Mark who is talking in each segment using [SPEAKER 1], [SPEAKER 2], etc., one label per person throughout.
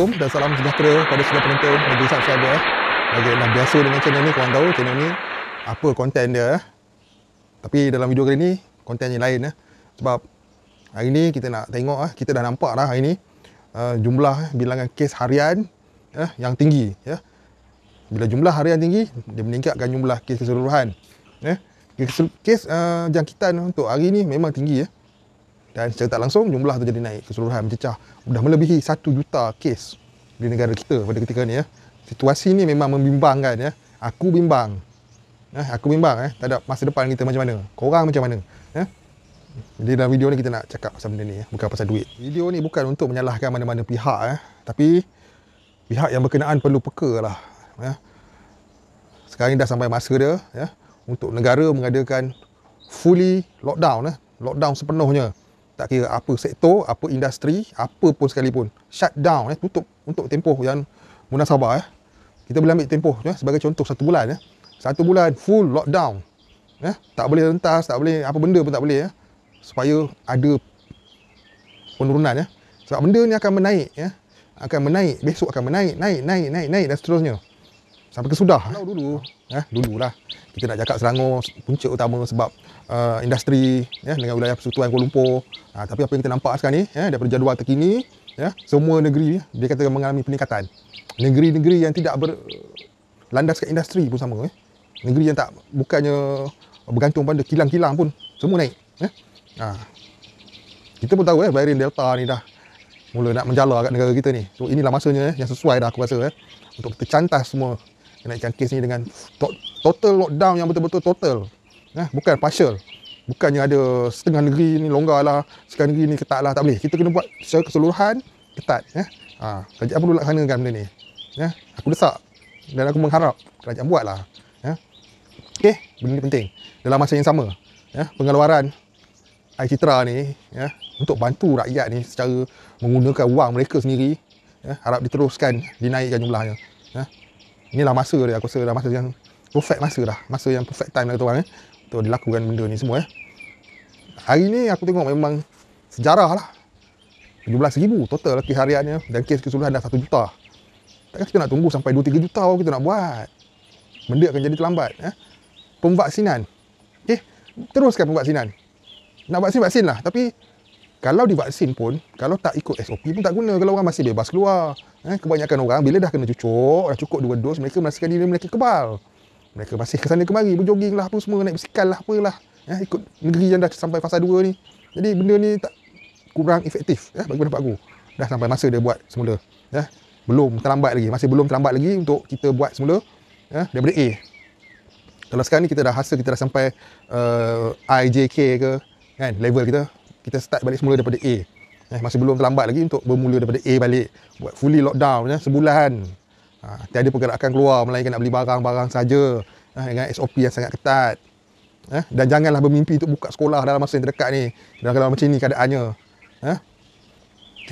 [SPEAKER 1] Assalamualaikum dan salam sejahtera kepada semua penonton bagi subscriber eh. Bagi yang dah biasa dengan channel ni, korang tahu channel ni apa konten dia eh. Tapi dalam video kali ni, konten yang lain eh. Sebab hari ni kita nak tengok eh, kita dah nampak lah hari ni uh, jumlah eh, bilangan kes harian eh, yang tinggi. ya. Eh. Bila jumlah harian tinggi, dia meningkatkan jumlah kes keseluruhan. Eh. Kes, kes uh, jangkitan untuk hari ni memang tinggi. Eh. Dan secara tak langsung jumlah tu jadi naik keseluruhan mencecah sudah melebihi 1 juta kes di negara kita pada ketika ni ya. Situasi ni memang membimbangkan ya. Aku bimbang. Eh, aku bimbang eh. Tak ada masa depan kita macam mana. Korang macam mana. Ya. Jadi dalam video ni kita nak cakap pasal benda ni ya. Bukan pasal duit. Video ni bukan untuk menyalahkan mana-mana pihak ya, Tapi pihak yang berkenaan perlu peka lah. Ya. Sekarang ni dah sampai masa dia ya. Untuk negara mengadakan fully lockdown eh. Lockdown sepenuhnya tak kira apa sektor, apa industri, apa pun sekalipun. Shut down, eh, tutup untuk tempoh yang munasabah. Eh. Kita boleh ambil tempoh eh, sebagai contoh satu bulan. Eh. Satu bulan full lockdown. Eh. Tak boleh rentas, tak boleh apa benda pun tak boleh. Eh. Supaya ada penurunan. Eh. Sebab benda ni akan menaik. Eh. Akan menaik, besok akan menaik, naik, naik, naik, naik dan seterusnya sampai ke sudah pulau dulu eh, dulu lah kita nak cakap Selangor punca utama sebab uh, industri ya dengan wilayah persekutuan Kuala Lumpur ha, tapi apa yang kita nampak sekarang ni ya daripada jadual terkini ya semua negeri dia kata mengalami peningkatan negeri-negeri yang tidak ber landas industri pun sama eh negeri yang tak bukannya bergantung pada kilang-kilang pun semua naik ya. ha. kita pun tahu eh varian delta ni dah mula nak menjala kat negara kita ni so inilah masanya eh, yang sesuai dah aku rasa eh untuk kita cantas semua kenaikan kes ni dengan to total lockdown yang betul-betul total eh, bukan partial bukannya ada setengah negeri ni longgar lah setengah negeri ni ketat lah tak boleh kita kena buat secara keseluruhan ketat eh. ha, kerajaan perlu laksanakan benda ni eh, aku desak dan aku mengharap kerajaan buat lah eh. ok benda ni penting dalam masa yang sama eh, pengeluaran air citra ni eh, untuk bantu rakyat ni secara menggunakan wang mereka sendiri eh, harap diteruskan dinaikkan jumlahnya eh. Ini lah masa dia aku rasa dah masa yang perfect masa dah masa yang perfect time lah kata orang eh untuk dilakukan benda ni semua eh hari ni aku tengok memang sejarah lah 17,000 total lagi hariannya dan kes kesulahan dah 1 juta takkan kita nak tunggu sampai 2-3 juta baru kita nak buat benda akan jadi terlambat eh? pembaksinan okay? Eh, teruskan pemvaksinan. nak vaksin-vaksin lah tapi kalau divaksin pun kalau tak ikut SOP pun tak guna kalau orang masih bebas keluar eh, kebanyakan orang bila dah kena cucuk dah cukup dua dos mereka merasakan diri mereka kebal mereka masih ke sana kemari berjoging lah apa semua naik bisikal lah apalah eh, ikut negeri yang dah sampai fasa 2 ni jadi benda ni tak kurang efektif eh, bagi pendapat aku dah sampai masa dia buat semula eh, belum terlambat lagi masih belum terlambat lagi untuk kita buat semula eh, daripada A kalau sekarang ni kita dah rasa kita dah sampai uh, eh, IJK ke kan level kita kita start balik semula daripada A eh, masih belum terlambat lagi untuk bermula daripada A balik buat fully lockdown eh, sebulan ha, tiada pergerakan keluar melainkan nak beli barang-barang saja eh, dengan SOP yang sangat ketat eh, dan janganlah bermimpi untuk buka sekolah dalam masa yang terdekat ni dalam keadaan macam ni keadaannya eh,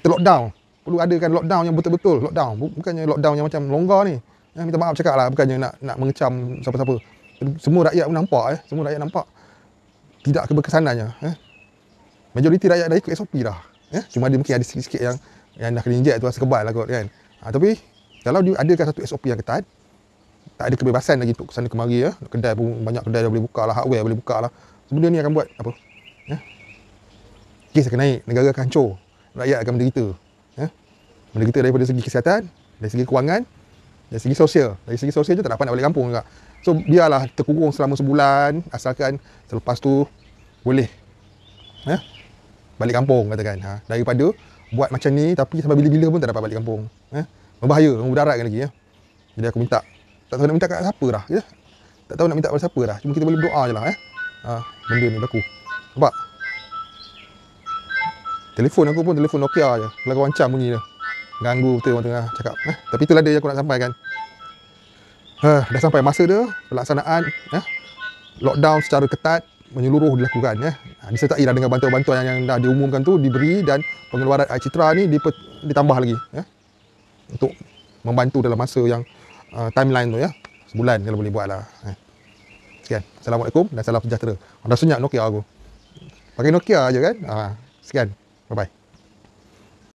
[SPEAKER 1] kita lockdown perlu adakan lockdown yang betul-betul lockdown bukannya lockdown yang macam longgar ni eh, minta maaf cakap lah bukannya nak, nak mengecam siapa-siapa semua rakyat pun nampak eh. semua rakyat nampak tidak keberkesanannya eh majoriti rakyat dah ikut SOP dah ya? cuma ada mungkin ada sikit-sikit yang yang dah kena injek tu rasa kebal lah kot kan ha, tapi kalau dia ada satu SOP yang ketat tak ada kebebasan lagi untuk ke sana kemari ya kedai pun banyak kedai dah boleh buka lah hardware boleh buka lah sebenarnya ni akan buat apa ya kes akan naik negara akan hancur rakyat akan menderita ya menderita daripada segi kesihatan dari segi kewangan dari segi sosial dari segi sosial je tak dapat nak balik kampung juga so biarlah terkurung selama sebulan asalkan selepas tu boleh ya balik kampung katakan ha daripada buat macam ni tapi sampai bila-bila pun tak dapat balik kampung eh berbahaya mudarat lagi ya jadi aku minta tak tahu nak minta kat siapa dah ya tak tahu nak minta kepada siapa dah cuma kita boleh doa jelah eh ha benda ni berlaku nampak telefon aku pun telefon Nokia je kalau orang cam bunyi dia ganggu betul orang tengah cakap eh tapi itulah dia yang aku nak sampaikan ha dah sampai masa dia pelaksanaan eh lockdown secara ketat menyeluruh dilakukan ya. Disertai lah dengan bantuan-bantuan yang, yang dah diumumkan tu diberi dan pengeluaran air citra ni diper, ditambah lagi ya. Untuk membantu dalam masa yang uh, timeline tu ya. Sebulan kalau boleh buatlah. Ya. Sekian. Assalamualaikum dan salam sejahtera. Orang senyap Nokia aku. Pakai Nokia aja kan? Ha. Sekian. Bye bye.